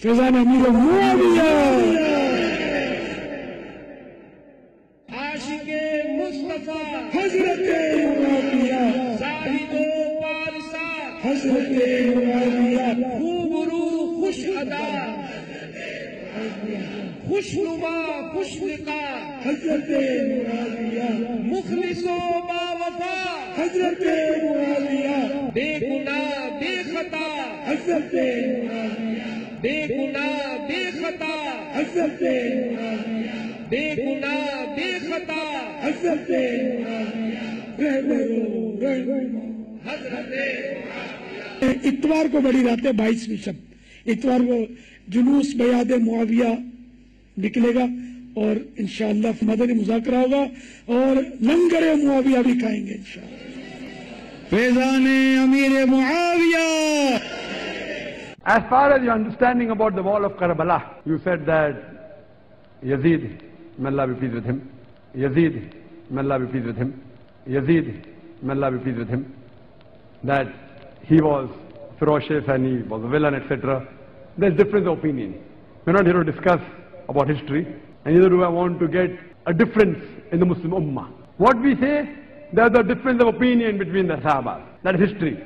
Because I need a warrior. आशिक मुस्तफा हजरत मुआविया जाहिदो पारसा हजरत मुआविया खूबरू खुश अदा खुशनुमा खुशनिका हजरत मुआविया मुखलिसो बावफा हजरत मुआविया बेगुनाह बेखता बेगुना बेखता हजरत बेगुना बेखता हजरत इतवार को बड़ी रात है बाईसवीं शब्द इतवार को जुलूस बयाद मुआविया निकलेगा और इंशाला मदनी मुजाकरा होगा और लंगर मुआविया भी खाएंगे इंशाला फैजान अमीर Muawiya As far as your understanding about the wall of Karbala, you said that Yazid, may Allah be pleased with him, Yazid, may Allah be pleased with him, Yazid, may Allah be pleased with him, that he was ferocious and he was a villain, etc. There's difference of opinion. We're not here to discuss about history, and neither do I want to get a difference in the Muslim Ummah. What we say, there's a difference of opinion between the Sahabas. That is history.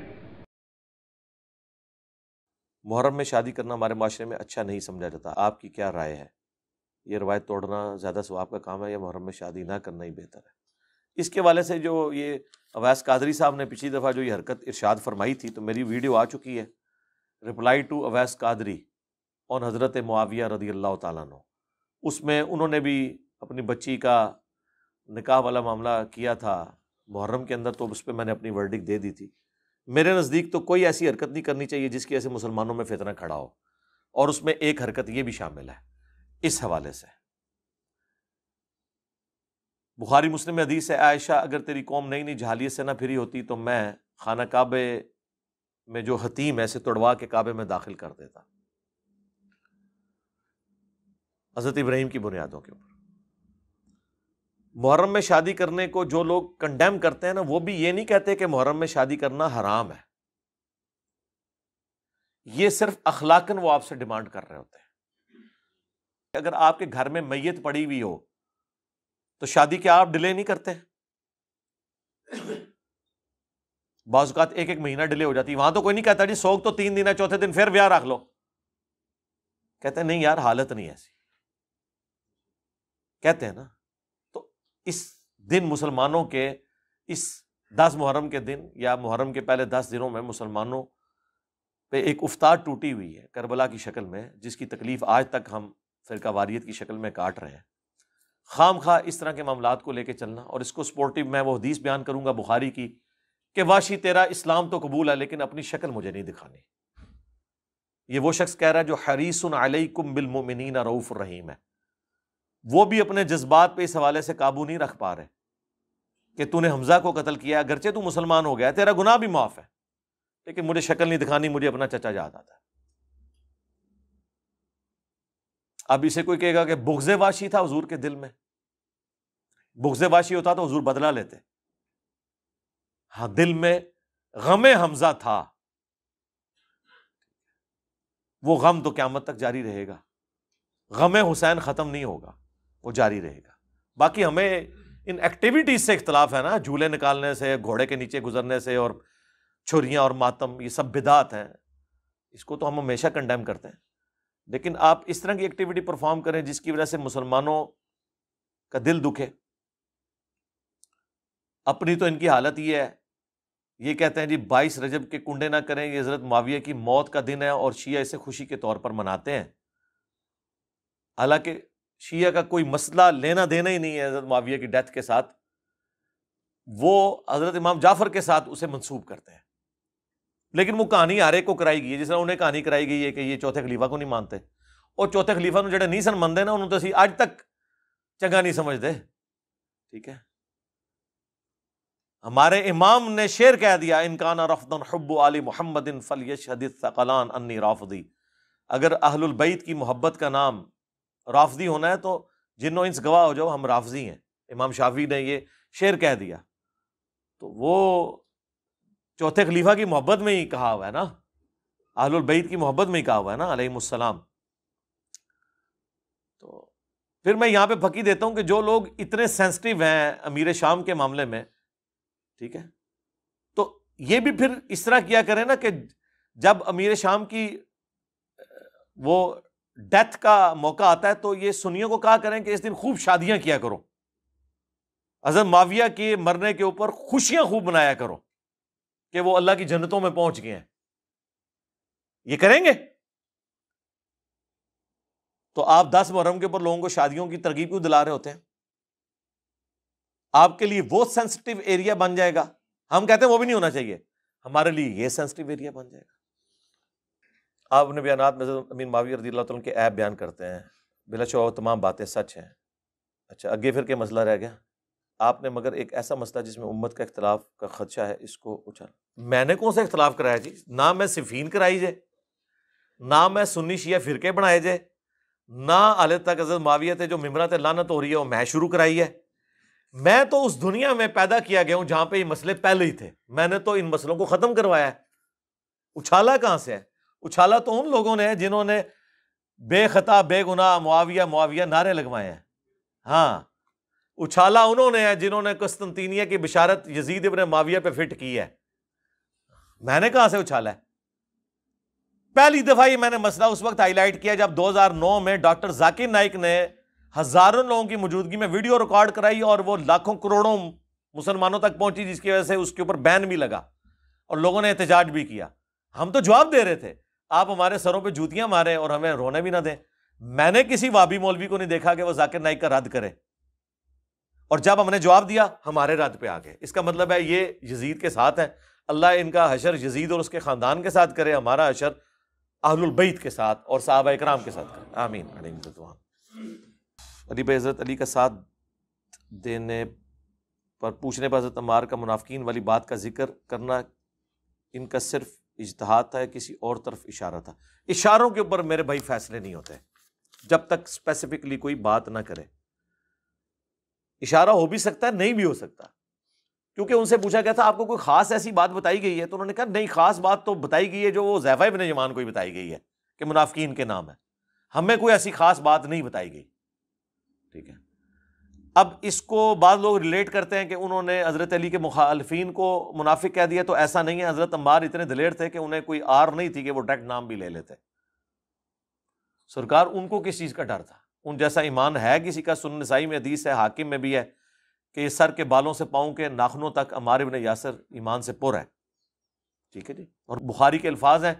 Muharram में शादी करना हमारे माशरे में अच्छा नहीं समझा जाता आपकी क्या राय है ये रवायत तोड़ना ज़्यादा स्वाब का काम है या मुहर्रम में शादी ना करना ही बेहतर है इसके वाले से जो ये अवैस कादरी साहब ने पिछली दफ़ा जो ये हरकत इरशाद फरमाई थी तो मेरी वीडियो आ चुकी है reply to Awais Qadri on हज़रत मुआविया रदी अल्लाह तु उसमें उन्होंने भी अपनी बच्ची का निकाह वाला मामला किया था मुहर्रम के अंदर तो उस पर मैंने अपनी वर्डिक दे दी थी मेरे नज़दीक तो कोई ऐसी हरकत नहीं करनी चाहिए जिसकी ऐसे मुसलमानों में फितना खड़ा हो और उसमें एक हरकत ये भी शामिल है इस हवाले से बुखारी मुस्लिम हदीस है आयशा अगर तेरी कौम नई नई जहालियत से ना फिरी होती तो मैं खाना काबे में जो हतीम है ऐसे तोड़वा के काबे में दाखिल कर देता हज़रत इब्राहिम की बुनियादों के ऊपर मुहर्रम में शादी करने को जो लोग कंडेम करते हैं ना वो भी ये नहीं कहते कि मुहर्रम में शादी करना हराम है ये सिर्फ अखलाकन वो आपसे डिमांड कर रहे होते हैं अगर आपके घर में मैयत पड़ी हुई हो तो शादी क्या आप डिले नहीं करते बाजुकात एक एक महीना डिले हो जाती वहां तो कोई नहीं कहता जी सोग तो तीन दिन है चौथे दिन फिर ब्याह रख लो कहते नहीं यार हालत नहीं ऐसी कहते हैं ना इस दिन मुसलमानों के इस दस मुहर्रम के दिन या मुहर्रम के पहले दस दिनों में मुसलमानों पे एक उफ्तार टूटी हुई है करबला की शक्ल में जिसकी तकलीफ़ आज तक हम फिर वारियत की शक्ल में काट रहे हैं खाम खा इस तरह के मामला को लेकर चलना और इसको सपोर्टिव मैं वो हदीस बयान करूँगा बुखारी की कि वाशी तेरा इस्लाम तो कबूल है लेकिन अपनी शक्ल मुझे नहीं दिखानी ये वो शख्स कह रहा है जो हरीसन अलैकुम बिलमोमिन रऊफ़ रहीम है वो भी अपने जज्बात पर इस हवाले से काबू नहीं रख पा रहे कि तूने हमजा को कतल किया अगरचे तू मुसलमान हो गया तेरा गुनाह भी माफ है लेकिन मुझे शक्ल नहीं दिखानी मुझे अपना चचा याद आता है अब इसे कोई कहेगा कि बुगजे वाशी था हजूर के दिल में बुगजे वाशी होता तो हजूर बदला लेते हाँ दिल में गमे हमजा था वो गम तो क्या मत तक जारी रहेगा गमे हुसैन ख़त्म नहीं होगा वो जारी रहेगा बाकी हमें इन एक्टिविटीज से इख्तलाफ है ना झूले निकालने से घोड़े के नीचे गुजरने से और छुरियाँ और मातम ये सब बिदात हैं इसको तो हम हमेशा कंडेम करते हैं लेकिन आप इस तरह की एक्टिविटी परफॉर्म करें जिसकी वजह से मुसलमानों का दिल दुखे अपनी तो इनकी हालत ये है ये कहते हैं जी बाईस रजब के कुंडे ना करें ये हजरत माविया की मौत का दिन है और शिया इसे खुशी के तौर पर मनाते हैं हालांकि शिया का कोई मसला लेना देना ही नहीं है हज़रत माविया की डेथ के साथ वो हज़रत इमाम जाफ़र के साथ उसे मनसूब करते हैं लेकिन वो कहानी आरे को कराई गई है जिस तरह उन्हें कहानी कराई गई है कि ये चौथे खलीफा को नहीं मानते और चौथे खलीफा ਨੂੰ ਜਿਹੜੇ ਨਹੀਂ ਸਨ ਮੰਨਦੇ ਨਾ ਉਹਨੂੰ ਤਾਂ आज तक चंगा नहीं ਨਹੀਂ ਸਮਝਦੇ ਠੀਕ ਹੈ हमारे इमाम ने शेर कह दिया इनकान रफदन हब आली मोहम्मदिन फलियश हदीत सकलान अन्नी राफदी अगर अहलबैत की मोहब्बत का नाम राफजी होना है तो जिन्नो इंस गवाह हो जाओ हम राफजी हैं इमाम शाफी ने ये शेर कह दिया तो वो चौथे खलीफा की मोहब्बत में ही कहा हुआ है ना आहलबैत की मोहब्बत में ही कहा हुआ है ना अलैहिस्सलाम तो फिर मैं यहाँ पे फकी देता हूँ कि जो लोग इतने सेंसिटिव हैं अमीर शाम के मामले में ठीक है तो ये भी फिर इस तरह किया करें ना कि जब अमीर शाम की वो डेथ का मौका आता है तो ये सुनियों को कहा करें कि इस दिन खूब शादियां किया करो हजरत माविया के मरने के ऊपर खुशियां खूब मनाया करो कि वो अल्लाह की जन्नतों में पहुंच गए हैं ये करेंगे तो आप दस मुहर्रम के ऊपर लोगों को शादियों की तरकीब क्यों दिला रहे होते हैं आपके लिए वो सेंसिटिव एरिया बन जाएगा हम कहते हैं वो भी नहीं होना चाहिए हमारे लिए ये सेंसिटिव एरिया बन जाएगा आप अपने बयान में अमीन मावी रदी अल्लाह के ऐप बयान करते हैं बिला बिलाशुबा तमाम बातें सच हैं अच्छा अगे फिर के मसला रह गया आपने मगर एक ऐसा मसला जिसमें उम्मत का अख्तलाफ का खदशा है इसको उछाल मैंने कौन सा इख्तलाफ कराया जी ना मैं सिफीन कराई जे ना मैं सुन्नी शिया फिर बनाए जे ना अल तक अजर मावियत जो ममरत लानत हो रही है वो मैं शुरू कराई है मैं तो उस दुनिया में पैदा किया गया हूँ जहाँ पर ये मसले पहले ही थे मैंने तो इन मसलों को ख़त्म करवाया है उछाला कहाँ से है उछाला तो उन लोगों ने जिन्होंने बेखता बेगुना मुआविया मुआविया नारे लगवाए हैं हाँ उछाला उन्होंने है जिन्होंने कस्तनतीनिया की बिशारत यजीद इबन माविया पे फिट की है मैंने कहाँ से उछाला है पहली दफ़ा ही मैंने मसला उस वक्त हाईलाइट किया जब 2009 में डॉक्टर जाकिर नाइक ने हज़ारों लोगों की मौजूदगी में वीडियो रिकॉर्ड कराई और वो लाखों करोड़ों मुसलमानों तक पहुंची जिसकी वजह से उसके ऊपर बैन भी लगा और लोगों ने एहतजाज भी किया हम तो जवाब दे रहे थे आप हमारे सरों पर जूतियां मारें और हमें रोने भी ना दें मैंने किसी वाबी मौलवी को नहीं देखा कि वह जाकिर नाइक का रद्द करे और जब हमने जवाब दिया हमारे रद्द पे आ गए इसका मतलब है ये यजीद के साथ हैं अल्लाह इनका हशर यजीद और उसके ख़ानदान के साथ करे हमारा हशर आहलबैत के साथ और साहब इक्राम के साथ करे आमीन अली हज़रत अली का साथ देने पर पूछने पर हज़रत अमार का मुनाफिन वाली बात का जिक्र करना इनका सिर्फ इजतहाद था या किसी और तरफ इशारा था इशारों के ऊपर मेरे भाई फैसले नहीं होते जब तक स्पेसिफिकली कोई बात ना करे इशारा हो भी सकता है नहीं भी हो सकता क्योंकि उनसे पूछा गया था आपको कोई खास ऐसी बात बताई गई है तो उन्होंने कहा नहीं खास बात तो बताई गई है जो वो जैफा इबन जमान को ही बताई गई है कि मुनाफिकीन के नाम है हमें कोई ऐसी खास बात नहीं बताई गई ठीक है अब इसको बाद लोग रिलेट करते हैं कि उन्होंने हज़रत अली के मुखालफी को मुनाफिक कह दिया तो ऐसा नहीं है हज़रत अम्बार इतने दलेर थे कि उन्हें कोई आर नहीं थी कि वो डायरेक्ट नाम भी ले लेते सरकार उनको किस चीज़ का डर था उन जैसा ईमान है किसी का सुनसाई में हदीस है हाकिम में भी है कि सर के बालों से पाँव के नाखनों तक अमार इबन यासर ईमान से पुर है ठीक है जी और बुखारी के अल्फाज हैं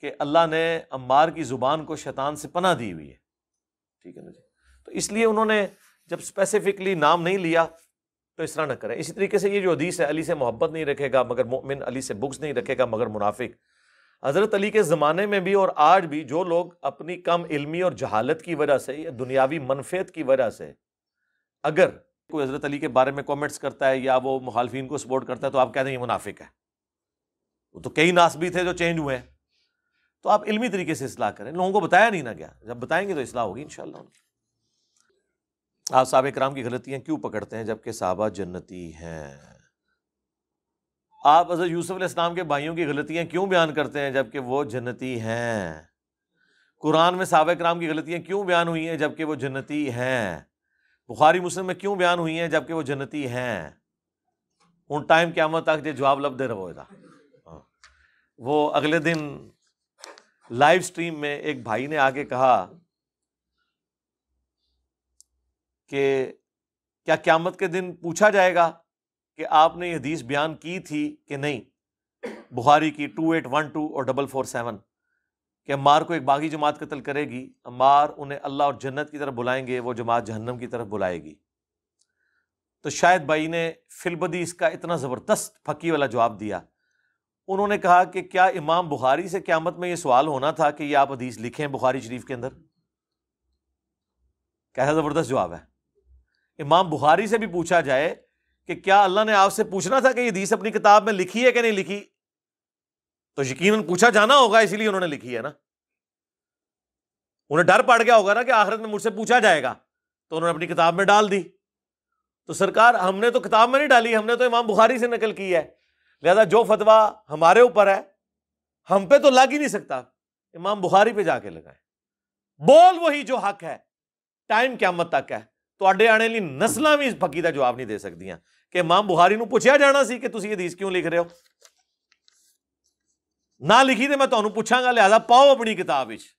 कि अल्लाह ने अम्बार की ज़ुबान को शैतान से पना दी हुई है ठीक है ना जी तो इसलिए उन्होंने जब स्पेसिफिकली नाम नहीं लिया तो इस तरह ना करें इसी तरीके से ये जो हदीस है अली से मोहब्बत नहीं रखेगा मगर मोमिन अली से बुक्स नहीं रखेगा मगर मुनाफिक हज़रत अली के ज़माने में भी और आज भी जो लोग अपनी कम इलमी और जहालत की वजह से या दुनियावी मनफियत की वजह से अगर कोई हज़रत अली के बारे में कॉमेंट्स करता है या वो मुखालफी को सपोर्ट करता है तो आप कहते हैं ये मुनाफिक है वो तो कई नास भी थे जो चेंज हुए हैं तो आप इलमी तरीके से असलाह करें लोगों को बताया नहीं ना गया जब बताएंगे तो असलाह होगी इन आप साहब कराम की गलतियाँ क्यों पकड़ते हैं जबकि साहबा जन्नती हैं आप हजरत यूसफ इस्लाम के भाइयों की गलतियाँ क्यों बयान करते हैं जबकि वो जन्नती हैं कुरान में साहब कराम की गलतियाँ क्यों बयान हुई हैं जबकि वो जन्नती हैं बुखारी मुस्लिम में क्यों बयान हुई हैं जबकि वो जन्नती हैं उन टाइम क्या तक जो जवाब लब लभदे रहो था हाँ। वो अगले दिन लाइव स्ट्रीम में एक भाई ने आके कहा कि क्या क़्यामत के दिन पूछा जाएगा कि आपने यह हदीस बयान की थी कि नहीं बुखारी की टू एट वन टू और डबल फोर सेवन कि अम्बार को एक बागी जमात कत्ल करेगी अम्बार उन्हें अल्लाह और जन्नत की तरफ बुलाएंगे वो जमात जहन्नम की तरफ बुलाएगी तो शायद भाई ने फिलबदी इसका इतना ज़बरदस्त फकी वाला जवाब दिया उन्होंने कहा कि क्या इमाम बुखारी से क्यामत में यह सवाल होना था कि यह आप हदीस लिखें बुखारी शरीफ के अंदर कैसा ज़बरदस्त जवाब है इमाम बुखारी से भी पूछा जाए कि क्या अल्लाह ने आपसे पूछना था कि ये हदीस अपनी किताब में लिखी है कि नहीं लिखी तो यकीन पूछा जाना होगा इसीलिए उन्होंने लिखी है ना उन्हें डर पड़ गया होगा ना कि आखिरत में मुझसे पूछा जाएगा तो उन्होंने अपनी किताब में डाल दी तो सरकार हमने तो किताब में नहीं डाली हमने तो इमाम बुखारी से नकल की है लिहाजा जो फतवा हमारे ऊपर है हम पे तो लग ही नहीं सकता इमाम बुखारी पे जाके लगाए बोल वही जो हक है टाइम क्या मत तक है ਤੁਹਾਡੇ ਆਣੇ ਲਈ ਨਸਲਾਂ ਵੀ ਇਸ ਫੱਕੀ ਦਾ ਜਵਾਬ ਨਹੀਂ ਦੇ ਸਕਦੀਆਂ ਕਿ ਮਾਂ ਬੁਖਾਰੀ ਨੂੰ ਪੁੱਛਿਆ ਜਾਣਾ ਸੀ ਕਿ ਤੁਸੀਂ ਇਹ ਹਦੀਸ ਕਿਉਂ ਲਿਖ ਰਹੇ ਹੋ ਨਾ ਲਿਖੀ ਤੇ ਮੈਂ ਤੁਹਾਨੂੰ ਪੁੱਛਾਂਗਾ ਲਿਆਦਾ ਪਾਓ ਆਪਣੀ ਕਿਤਾਬ ਵਿੱਚ